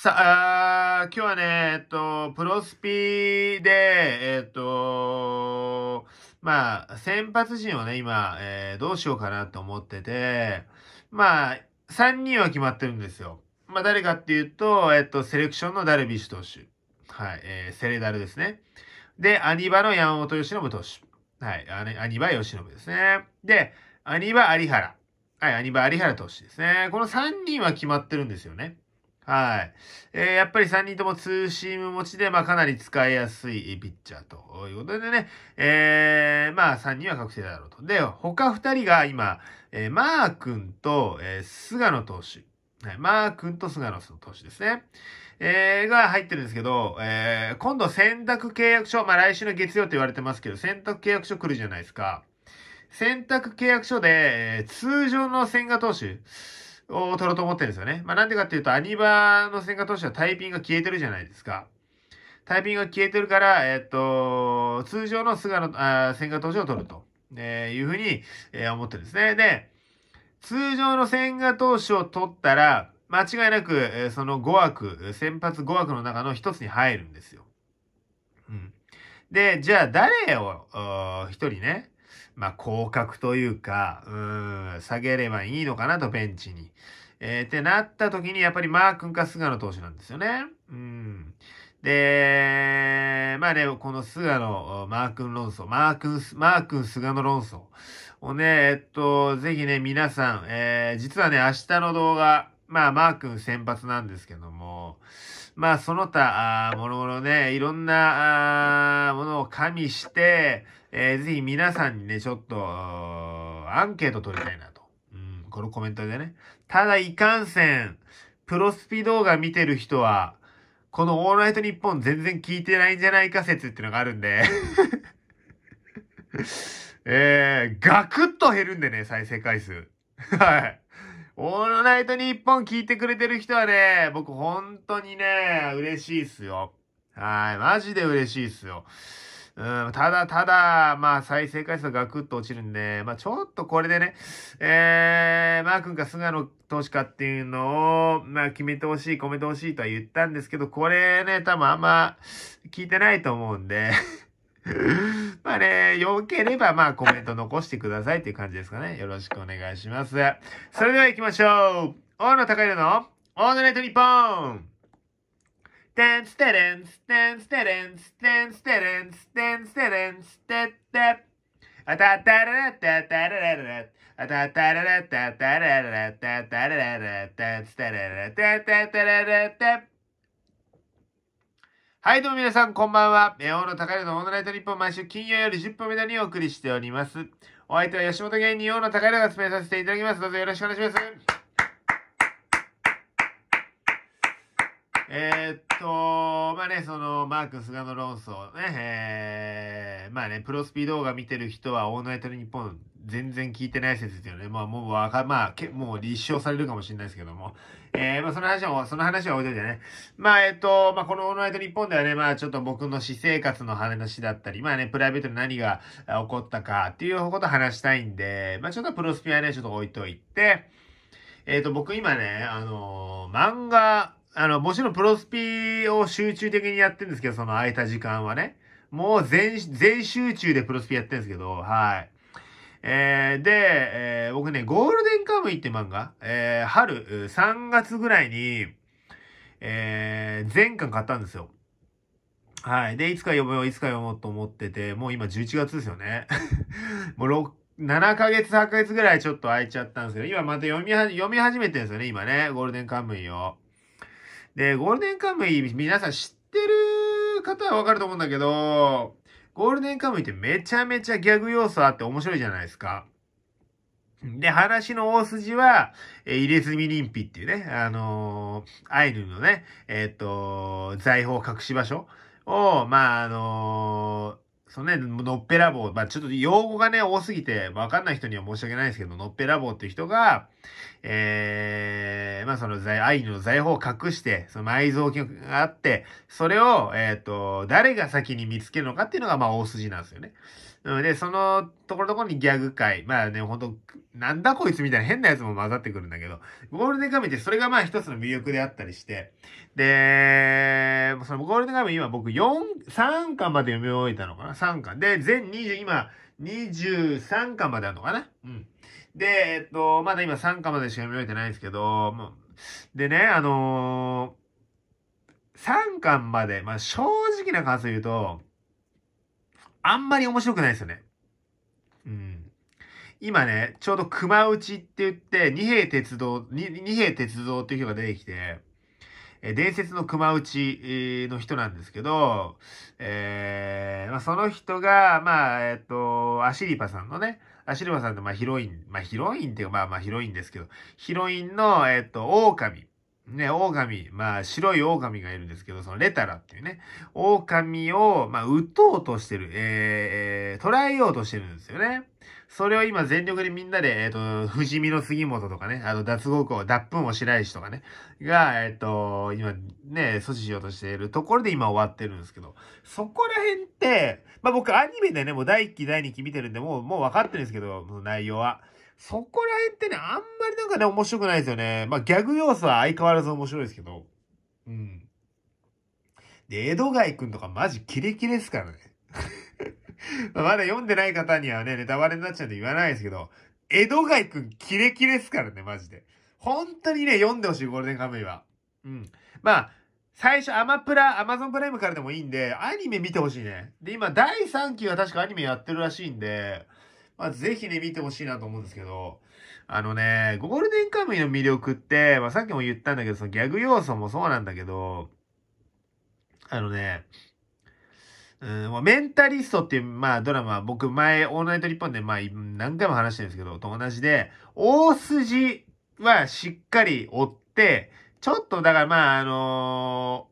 さあ、今日はね、えっと、プロスピで、えっと、まあ、先発陣をね、今、えー、どうしようかなと思ってて、まあ、3人は決まってるんですよ。まあ、誰かっていうと、えっと、セレクションのダルビッシュ投手。はい、えー、セレダルですね。で、アニバの山本由伸投手。はい、アニバ由伸ですね。で、アニバ有原。はい、アニバ有原投手ですね。この3人は決まってるんですよね。はい。えー、やっぱり3人ともツーシーム持ちで、まあ、かなり使いやすいピッチャーということでね、えー、まあ、3人は覚醒だろうと。で、他2人が今、えー、マー君と、えー、菅野投手。はい、マー君と菅野投手ですね。えー、が入ってるんですけど、えー、今度選択契約書、まあ、来週の月曜って言われてますけど、選択契約書来るじゃないですか。選択契約書で、えー、通常の千賀投手、を取ろうと思ってるんですよね。まあ、なんでかっていうと、アニバーの千賀投手はタイピンが消えてるじゃないですか。タイピンが消えてるから、えっと、通常の菅野、あ千賀投手を取ると、えー、いうふうに、えー、思ってるんですね。で、通常の千賀投手を取ったら、間違いなく、その5枠、先発5枠の中の一つに入るんですよ。うん。で、じゃあ誰を、一人ね、まあ、降格というか、うん、下げればいいのかなと、ベンチに。えー、ってなった時に、やっぱりマー君か菅野投手なんですよね。うん。で、まあね、この菅野、マー君論争、マー君、マー君菅野論争をね、えっと、ぜひね、皆さん、えー、実はね、明日の動画、まあ、マー君先発なんですけども、まあ、その他、もろもろね、いろんな、ものを加味して、えー、ぜひ皆さんにね、ちょっと、アンケート取りたいなと。うん、このコメントでね。ただ、いかんせん、プロスピ動画見てる人は、このオールナイトニッポン全然聞いてないんじゃないか説っていうのがあるんで えー、ガクッと減るんでね、再生回数。はい。オールナイトニッポン聞いてくれてる人はね、僕本当にね、嬉しいっすよ。はい、マジで嬉しいっすよ。うん、ただただ、まあ再生回数がガクッと落ちるんで、まあちょっとこれでね、えー、マー君か菅野投資家っていうのを、まあ決めてほしい、込めてほしいとは言ったんですけど、これね、多分あんま聞いてないと思うんで まあね、良ければまあコメント残してくださいっていう感じですかね。よろしくお願いします。それでは行きましょう大野高弘のオールナイトニッポンはいどうも皆さんこんばんは。え、大野高のオールライト日本毎週金曜より10分目にお送りしております。お相手は吉本芸人大野高柳が進めさせていただきます。どうぞよろしくお願いします。えー、っと、まあね、その、マーク・菅野論争ね、えー、まあね、プロスピ動画見てる人は、オールナイト日本、全然聞いてない説ですよね、まあもうわか、まあ、け、もう立証されるかもしれないですけども、えー、まあその話は、その話は置いといてね。まあ、えっと、まあこのオールナイト日本ではね、まあちょっと僕の私生活の話だったり、まあね、プライベートで何が起こったかっていうこと話したいんで、まあちょっとプロスピはね、ちょっと置いといて、えっと、僕今ね、あのー、漫画、あの、もちろんプロスピを集中的にやってるんですけど、その空いた時間はね。もう全、全集中でプロスピやってるんですけど、はい。えー、で、えー、僕ね、ゴールデンカムイって漫画、えー、春、3月ぐらいに、えー、全巻買ったんですよ。はい。で、いつか読もう、いつか読もうと思ってて、もう今11月ですよね。もう6、7ヶ月、8ヶ月ぐらいちょっと空いちゃったんですけど、今また読みは、読み始めてるんですよね、今ね、ゴールデンカムイを。で、ゴールデンカムイ、皆さん知ってる方はわかると思うんだけど、ゴールデンカムイってめちゃめちゃギャグ要素あって面白いじゃないですか。で、話の大筋は、えー、入れ墨妊否っていうね、あのー、アイヌのね、えー、っと、財宝隠し場所を、まあ、あのーそのね、のっぺらぼう、まあ、ちょっと用語がね、多すぎて、わかんない人には申し訳ないですけど、のっぺらぼうっていう人が、ええー、まあ、その財、愛の財宝を隠して、その埋蔵金があって、それを、えっ、ー、と、誰が先に見つけるのかっていうのが、まあ、大筋なんですよね。で、そのところどころにギャグ界、まあね、ほんと、なんだこいつみたいな変なやつも混ざってくるんだけど、ゴールデンカムイってそれがまあ一つの魅力であったりして、で、そのゴールデンカムイ今僕4、3巻まで読み終えたのかな ?3 巻。で、全20、今、23巻まであるのかなうん。で、えっと、まだ今3巻までしか読み終えてないんですけど、もう、でね、あのー、3巻まで、まあ正直な感想言うと、あんまり面白くないですよね。うん。今ね、ちょうど熊内って言って、二平鉄道、二平鉄道っていう人が出てきて、え伝説の熊内の人なんですけど、えー、まあ、その人が、まあ、えっ、と、アシリパさんのね、アシリパさんってまあヒロイン、まあヒロインっていうか、まあまあヒロインですけど、ヒロインの、えっ、と、狼。ね、狼、まあ、白い狼がいるんですけど、そのレタラっていうね、狼を、まあ、撃とうとしてる、えー、捉えようとしてるんですよね。それを今全力でみんなで、えっ、ー、と、不死身の杉本とかね、あの、脱獄を、脱粉を白石とかね、が、えっ、ー、と、今ね、阻止しようとしているところで今終わってるんですけど、そこら辺って、まあ僕アニメでね、もう第1期、第2期見てるんで、もう、もう分かってるんですけど、もう内容は。そこら辺ってね、あんまりなんかね、面白くないですよね。まあ、ギャグ要素は相変わらず面白いですけど。うん。で、江戸外くんとかマジキレキレですからね。まだ読んでない方にはね、ネタバレになっちゃうんで言わないですけど、江戸外くんキレキレですからね、マジで。本当にね、読んでほしい、ゴールデンカムイは。うん。まあ、最初、アマプラ、アマゾンプライムからでもいいんで、アニメ見てほしいね。で、今、第3期は確かアニメやってるらしいんで、まあ、ぜひね、見てほしいなと思うんですけど、あのね、ゴールデンカムイの魅力って、まあ、さっきも言ったんだけど、そのギャグ要素もそうなんだけど、あのね、うん、まメンタリストっていう、まあ、ドラマ、僕前、オールナイト日本で、まあ、何回も話してるんですけど、と同じで、大筋はしっかり追って、ちょっと、だからまあ、あの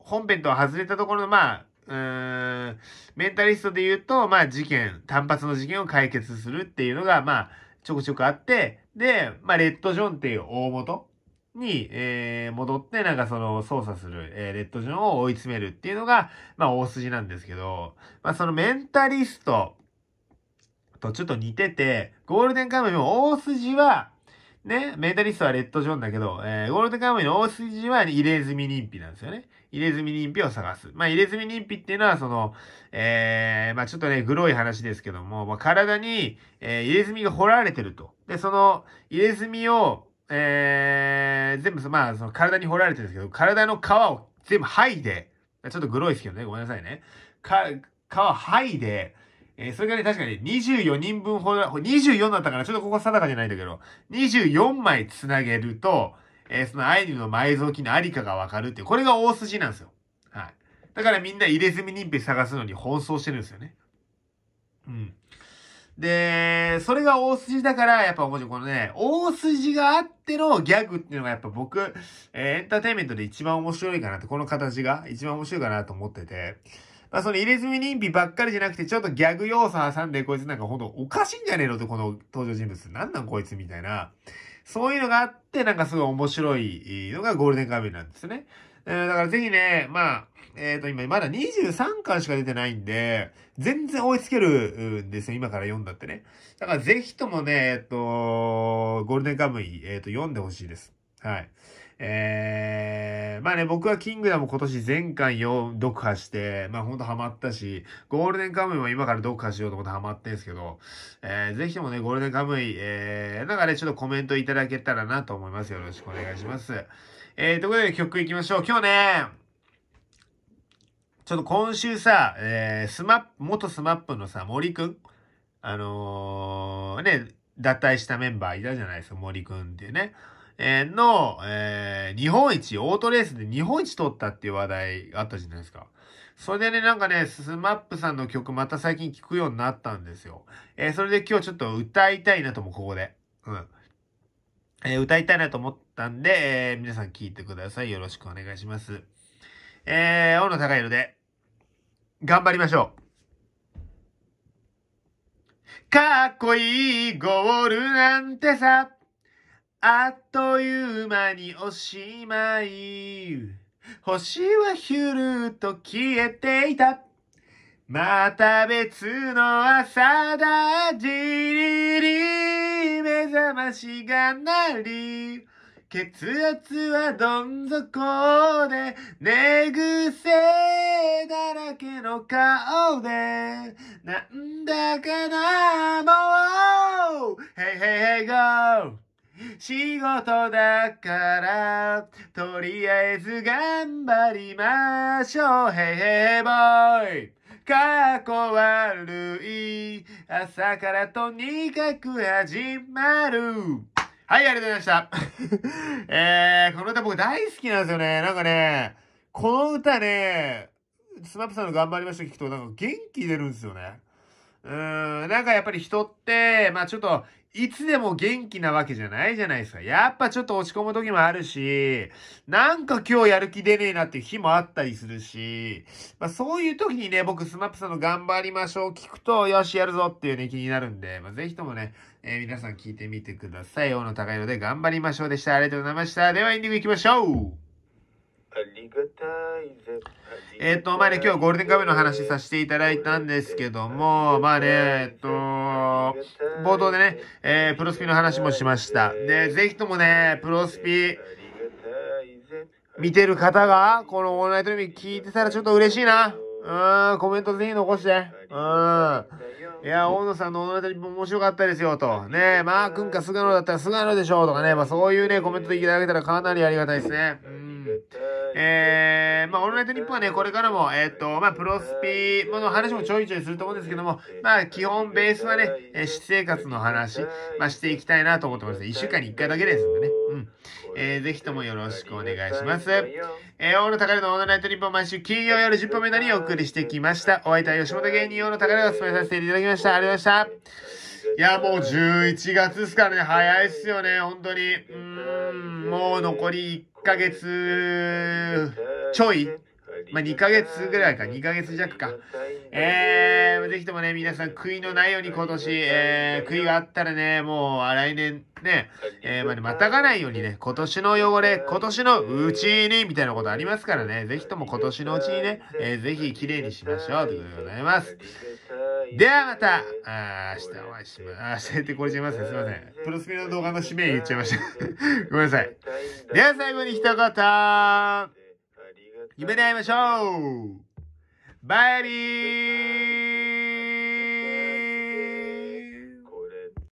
ー、本編とは外れたところの、まあ、うーん、メンタリストで言うと、まあ事件、単発の事件を解決するっていうのが、まあ、ちょくちょくあって、で、まあ、レッドジョンっていう大元に、えー、戻って、なんかその操作する、えー、レッドジョンを追い詰めるっていうのが、まあ、大筋なんですけど、まあ、そのメンタリストとちょっと似てて、ゴールデンカムイも大筋は、ね、メダリストはレッド・ジョンだけど、えー、ゴールデンカムイの大筋は入れ墨認否なんですよね。入れ墨認否を探す。まあ、入れ墨認否っていうのは、その、えー、まあ、ちょっとね、グロい話ですけども、まあ、体に、えー、入れ墨が掘られてると。で、その、入れ墨を、えー、全部、まあ、その体に掘られてるんですけど、体の皮を全部剥いで、ちょっとグロいですけどね、ごめんなさいね。か、皮剥いで、えー、それがね、確かに24人分ほど、24だったから、ちょっとここ定かじゃないんだけど、24枚繋げると、えー、そのアイヌの埋蔵金のありかがわかるってこれが大筋なんですよ。はい。だからみんな入れ墨人兵探すのに奔走してるんですよね。うん。で、それが大筋だから、やっぱもちろんこのね、大筋があってのギャグっていうのがやっぱ僕、えー、エンターテインメントで一番面白いかなって、この形が一番面白いかなと思ってて、まあ、その入れ墨人否ばっかりじゃなくて、ちょっとギャグ要素挟んで、こいつなんかほんとおかしいんじゃねえのと、この登場人物。なんなんこいつみたいな。そういうのがあって、なんかすごい面白いのがゴールデンカーイルなんですね。えー、だからぜひね、まあ、えっ、ー、と、今、まだ23巻しか出てないんで、全然追いつけるんですよ、今から読んだってね。だからぜひともね、えっ、ー、と、ゴールデンカムイ、えっ、ー、と、読んでほしいです。はい。えー、まあね、僕はキングダム今年全巻読破して、まあほんとハマったし、ゴールデンカムイも今から読破しようと思ってハマってんですけど、えー、ぜひともね、ゴールデンカムイ、えー、なんかね、ちょっとコメントいただけたらなと思います。よろしくお願いします。えー、ということで曲いきましょう。今日ね、ちょっと今週さ、えー、スマップ、元スマップのさ、森くん、あのー、ね、脱退したメンバーいたじゃないですか、森くんっていうね。えの、えー、日本一、オートレースで日本一取ったっていう話題あったじゃないですか。それでね、なんかね、スマップさんの曲また最近聴くようになったんですよ。えー、それで今日ちょっと歌いたいなとも、ここで。うん。えー、歌いたいなと思ったんで、えー、皆さん聴いてください。よろしくお願いします。えー、小野高弘で、頑張りましょう。かっこいいゴールなんてさ、あっという間におしまい。星はひゅるっと消えていた。また別の朝だ。じりり目覚ましが鳴り。血圧はどん底で、寝癖だらけの顔で、なんだかな、もう、Hey, hey, hey, go! 仕事だから、とりあえず頑張りましょう。ヘイヘイボーイ。か悪い。朝からとにかく始まる。はい、ありがとうございました。えー、この歌僕大好きなんですよね。なんかね、この歌ね、スマップさんの頑張りました聞くとなんか元気出るんですよね。うん、なんかやっぱり人って、まあちょっといつでも元気なわけじゃないじゃないですか。やっぱちょっと落ち込む時もあるし、なんか今日やる気出ねえなっていう日もあったりするし、まあそういう時にね、僕スナップさんの頑張りましょう聞くと、よしやるぞっていうね、気になるんで、まあぜひともね、えー、皆さん聞いてみてください。大野高弘で頑張りましょうでした。ありがとうございました。ではエンディング行きましょうえっ、と、まあね、今日ゴールデンカムイの話させていただいたんですけども、まあね、えっと、冒頭でね、えー、プロスピの話もしました。で、ぜひともね、プロスピ、見てる方が、このオンライントレビ聞いてたらちょっと嬉しいな。うん、コメントぜひ残して。うん。いや、大野さんのオンライト面白かったですよ、と。ねマー君か菅野だったら菅野でしょう、とかね。まあそういうね、コメントでいただけたらかなりありがたいですね。うん。えー、まあ、オンラインニッポンはね、これからも、えっ、ー、と、まあ、プロスピの話もちょいちょいすると思うんですけども、まあ、基本ベースはね、え私生活の話、まあ、していきたいなと思ってます。1週間に1回だけですんでね。うん。えー、ぜひともよろしくお願いします。えー、大野高のオンラインニッポン毎週金曜夜10本目なりお送りしてきました。お相手は吉本芸人用の高がお勧めさせていただきました。ありがとうございました。いや、もう11月ですからね、早いっすよね、本当に。うん、もう残り1ヶ月ちょいまあ、2ヶ月ぐらいか、2ヶ月弱か。えー、ぜひともね、皆さん、悔いのないように今年、えー、悔いがあったらね、もう、来年ね、えー、までまたがないようにね、今年の汚れ、今年のうちに、みたいなことありますからね、ぜひとも今年のうちにね、えー、ぜひ綺麗にしましょう、ということでございます。ではまたあ明日お会いしましょう。ってこれちゃいますね。すいません。プロスピの動画の締め言っちゃいました。ごめんなさい。では最後に一言夢で会いましょうバイビー